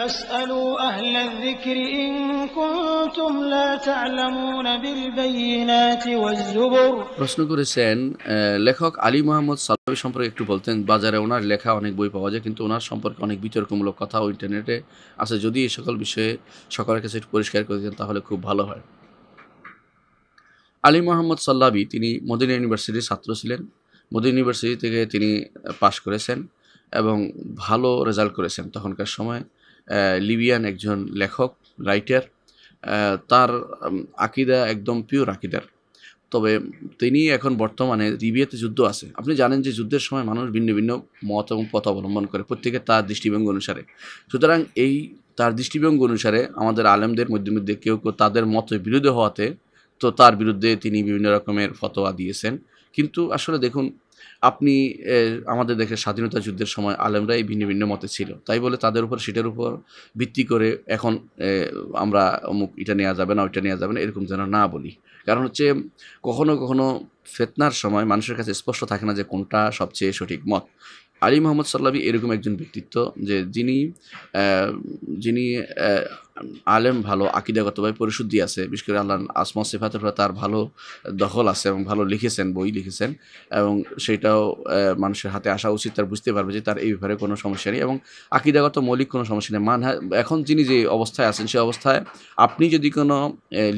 প্রশ্ন করেছেন লেখক আলী মোহাম্মদ সালাবি সম্পর্কে একটু বলতেন বাজারে ওনার লেখা অনেক বই পাওয়া যায় কিন্তু ওনার সম্পর্কে অনেক বিতর্কমূলক কথা ইন্টারনেটে আছে যদি এই সকল বিষয়ে সকলের কাছে পরিষ্কার করে দিতেন তাহলে খুব ভালো হয় আলী মোহাম্মদ সাল্লাবি তিনি মদিনা ইউনিভার্সিটির ছাত্র ছিলেন মদিনা ইউনিভার্সিটি থেকে তিনি পাশ করেছেন এবং ভালো রেজাল্ট করেছেন তখনকার সময় লিবিয়ান একজন লেখক রাইটার তার আকিদা একদম পিওর আকিদার তবে তিনি এখন বর্তমানে লিবিয়াতে যুদ্ধ আছে আপনি জানেন যে যুদ্ধের সময় মানুষ ভিন্ন ভিন্ন মত এবং পথ অবলম্বন করে প্রত্যেকে তার দৃষ্টিভঙ্গ অনুসারে সুতরাং এই তার দৃষ্টিভঙ্গ অনুসারে আমাদের আলেমদের মধ্যে মধ্যে কেউ কেউ তাদের মতে বিরুদ্ধে হওয়াতে তো তার বিরুদ্ধে তিনি বিভিন্ন রকমের ফতোয়া দিয়েছেন কিন্তু আসলে দেখুন আপনি আমাদের দেশের স্বাধীনতা যুদ্ধের সময় আলেমরাই এই ভিন্ন ভিন্ন মতে ছিল তাই বলে তাদের উপর সেটার উপর ভিত্তি করে এখন আমরা অমুক এটা নেওয়া যাবে না ওইটা নেওয়া যাবে না এরকম যেন না বলি কারণ হচ্ছে কখনো কখনো ফেতনার সময় মানুষের কাছে স্পষ্ট থাকে না যে কোনটা সবচেয়ে সঠিক মত আলী মোহাম্মদ সাল্লাবি এরকম একজন ব্যক্তিত্ব যে যিনি যিনি আলেম ভালো আকিদাগতভাবে পরিশুদ্ধি আছে বিশেষ করে আল্লাহ আসমা সেফাতে তার ভালো দখল আছে এবং ভালো লিখেছেন বই লিখেছেন এবং সেটাও মানুষের হাতে আসা উচিত তার বুঝতে পারবে যে তার এই ব্যাপারে কোনো সমস্যা নেই এবং আকিদাগত মৌলিক কোনো সমস্যা নেই মান এখন যিনি যে অবস্থায় আছেন সেই অবস্থায় আপনি যদি কোনো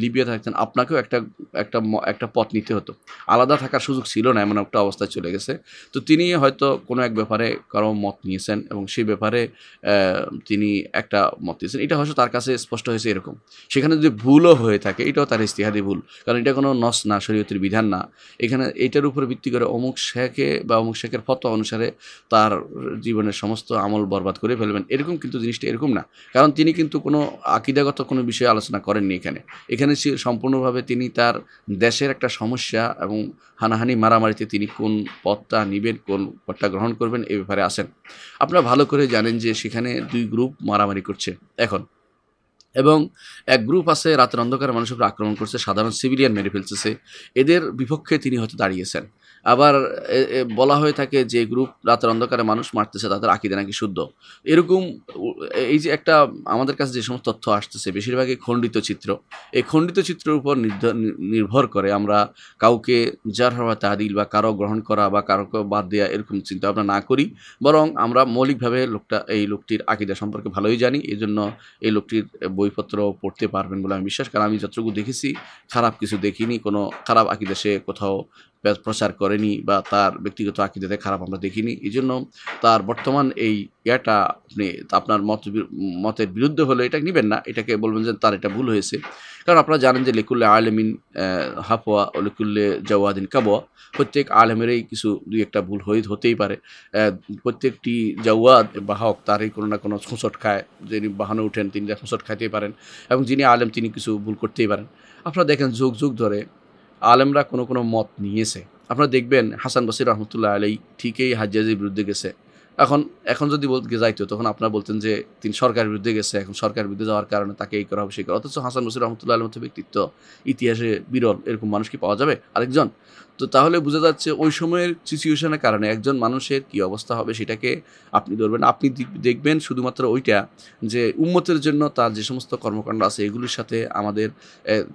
লিবিয়া থাকতেন আপনাকেও একটা একটা একটা পথ নিতে হতো আলাদা থাকার সুযোগ ছিল না এমন একটা অবস্থায় চলে গেছে তো তিনি হয়তো কোনো এক ব্যাপারে কারো মত নিয়েছেন এবং সেই ব্যাপারে তিনি একটা মত নিয়েছেন এটা হয়তো তার কাছে কাছে স্পষ্ট হয়েছে এরকম সেখানে যদি ভুলও হয়ে থাকে এটাও তার ইস্তিহাদি ভুল কারণ এটা কোনো নস না শরীয়তের বিধান না এখানে এটার উপর ভিত্তি করে অমুক শেখে বা অমুক শেখের ফত অনুসারে তার জীবনের সমস্ত আমল বরবাদ করে ফেলবেন এরকম কিন্তু জিনিসটা এরকম না কারণ তিনি কিন্তু কোনো আকিদাগত কোনো বিষয়ে আলোচনা করেননি এখানে এখানে সম্পূর্ণভাবে তিনি তার দেশের একটা সমস্যা এবং হানাহানি মারামারিতে তিনি কোন পথটা নেবেন কোন পথটা গ্রহণ করবেন এ ব্যাপারে আসেন আপনারা ভালো করে জানেন যে সেখানে দুই গ্রুপ মারামারি করছে এখন এবং এক গ্রুপ আছে রাতের অন্ধকারে মানুষের উপর আক্রমণ করছে সাধারণ সিভিলিয়ান মেরে ফেলতেছে এদের বিপক্ষে তিনি হয়তো দাঁড়িয়েছেন আবার বলা হয়ে থাকে যে গ্রুপ রাতের অন্ধকারে মানুষ মারতেছে তাদের আকিদে নাকি শুদ্ধ এরকম এই যে একটা আমাদের কাছে যে সমস্ত তথ্য আসতেছে বেশিরভাগই খণ্ডিত চিত্র এই খণ্ডিত চিত্রের উপর নির্ভর করে আমরা কাউকে যার হওয়া তাহাদিল বা কারো গ্রহণ করা বা কারোকে বাদ দেওয়া এরকম চিন্তা আমরা না করি বরং আমরা মৌলিকভাবে লোকটা এই লোকটির আকিদা সম্পর্কে ভালোই জানি এই জন্য এই লোকটির বইপত্র পড়তে পারবেন বলে আমি বিশ্বাস কারণ আমি যতটুকু দেখেছি খারাপ কিছু দেখিনি কোনো খারাপ আকিদা সে কোথাও প্রচার করেনি বা তার ব্যক্তিগত আকৃতিতে খারাপ আমরা দেখিনি এই জন্য তার বর্তমান এই ইয়াটা আপনি আপনার মত মতের বিরুদ্ধে হলে এটা নেবেন না এটাকে বলবেন যে তার এটা ভুল হয়েছে কারণ আপনারা জানেন যে লিকুল্লে আলমিন হাফোয়া ও লিকুল্লে জওয়াদিন কাবোয়া প্রত্যেক আলেমেরই কিছু দুই একটা ভুল হয়ে হতেই পারে প্রত্যেকটি জওয়াদ বাহক তারই কোনো না কোনো খুঁচট খায় যিনি বাহানো উঠেন তিনি খুঁচট খাইতেই পারেন এবং যিনি আলেম তিনি কিছু ভুল করতেই পারেন আপনারা দেখেন যুগ যুগ ধরে আলেমরা কোনো কোনো মত নিয়েছে আপনারা দেখবেন হাসান বসির রহমতুল্লাহ আলাই ঠিকই হাজিয়াজির বিরুদ্ধে গেছে এখন এখন যদি বলতে যাইতো তখন আপনারা বলতেন যে তিনি সরকার বিরুদ্ধে গেছে এখন সরকার বিরুদ্ধে যাওয়ার কারণে তাকে এই করা হবে সেই করা অথচ হাসান মুসির রহমতুল্লাহ মতো ব্যক্তিত্ব ইতিহাসে বিরল এরকম মানুষ কি পাওয়া যাবে আরেকজন তো তাহলে বোঝা যাচ্ছে ওই সময়ের সিচুয়েশনের কারণে একজন মানুষের কি অবস্থা হবে সেটাকে আপনি ধরবেন আপনি দেখবেন শুধুমাত্র ওইটা যে উন্মতের জন্য তার যে সমস্ত কর্মকাণ্ড আছে এগুলির সাথে আমাদের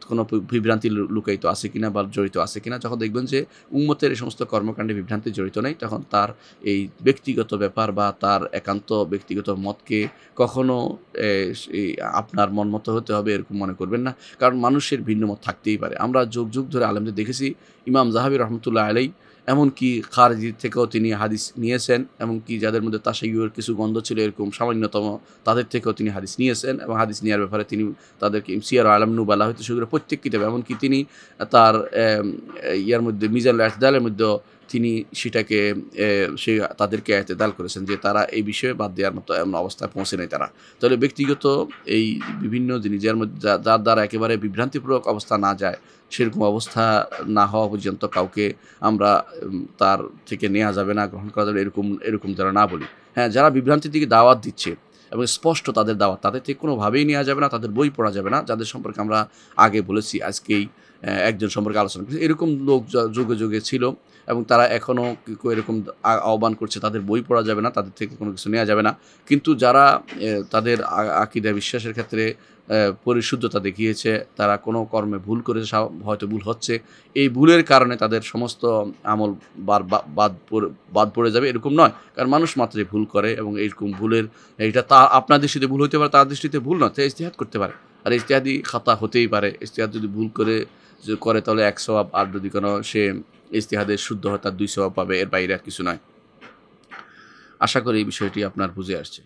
কোনো বিভ্রান্তি লুকায়িত আছে কিনা বা জড়িত আছে কিনা যখন দেখবেন যে উন্মতের এই সমস্ত কর্মকাণ্ডে বিভ্রান্তি জড়িত নেই তখন তার এই ব্যক্তিগত ব্যাপার ব্যাপার বা তার একান্ত ব্যক্তিগত মতকে কখনো আপনার মন মতো হতে হবে এরকম মনে করবেন না কারণ মানুষের ভিন্ন মত থাকতেই পারে আমরা যুগ যুগ ধরে আলেমদের দেখেছি ইমাম জাহাবির রহমতুল্লাহ আলাই এমনকি খারজি থেকেও তিনি হাদিস নিয়েছেন এমনকি যাদের মধ্যে তাসাইয়ের কিছু গন্ধ ছিল এরকম সামান্যতম তাদের থেকেও তিনি হাদিস নিয়েছেন এবং হাদিস নেওয়ার ব্যাপারে তিনি তাদেরকে সিয়ার বালা হয়তো সেগুলো প্রত্যেক কিতাবে এমনকি তিনি তার ইয়ার মধ্যে মিজান আজদালের মধ্যেও তিনি সেটাকে সে তাদেরকে এতেদাল করেছেন যে তারা এই বিষয়ে বাদ দেওয়ার মতো এমন অবস্থায় পৌঁছে নেয় তারা তাহলে ব্যক্তিগত এই বিভিন্ন জিনিস যার মধ্যে যার দ্বারা একেবারে বিভ্রান্তিপূর্বক অবস্থা না যায় সেরকম অবস্থা না হওয়া পর্যন্ত কাউকে আমরা তার থেকে নেওয়া যাবে না গ্রহণ করা যাবে এরকম এরকম যারা না বলি হ্যাঁ যারা বিভ্রান্তির দিকে দাওয়াত দিচ্ছে এবং স্পষ্ট তাদের দাওয়াত তাদের থেকে কোনোভাবেই নেওয়া যাবে না তাদের বই পড়া যাবে না যাদের সম্পর্কে আমরা আগে বলেছি আজকেই একজন সম্পর্কে আলোচনা করেছি এরকম লোক যুগে যুগে ছিল এবং তারা এখনও এরকম আহ্বান করছে তাদের বই পড়া যাবে না তাদের থেকে কোনো কিছু নেওয়া যাবে না কিন্তু যারা তাদের আকিদা বিশ্বাসের ক্ষেত্রে পরিশুদ্ধতা দেখিয়েছে তারা কোনো কর্মে ভুল করে হয়তো ভুল হচ্ছে এই ভুলের কারণে তাদের সমস্ত আমল বার বাদ বাদ পড়ে যাবে এরকম নয় কারণ মানুষ মাত্রে ভুল করে এবং এইরকম ভুলের এটা তা আপনার দৃষ্টিতে ভুল হতে পারে তার দৃষ্টিতে ভুল নয় তাই ইস্তেহাদ করতে পারে আর ইস্তেহাদি খাতা হতেই পারে ইস্তেহাদ যদি ভুল করে করে তাহলে একশো আর যদি কোনো সে ইস্তিহাদের শুদ্ধ হতার দুই সেবা পাবে এর বাইরে আর কিছু নয় আশা করি এই বিষয়টি আপনার বুঝে আসছে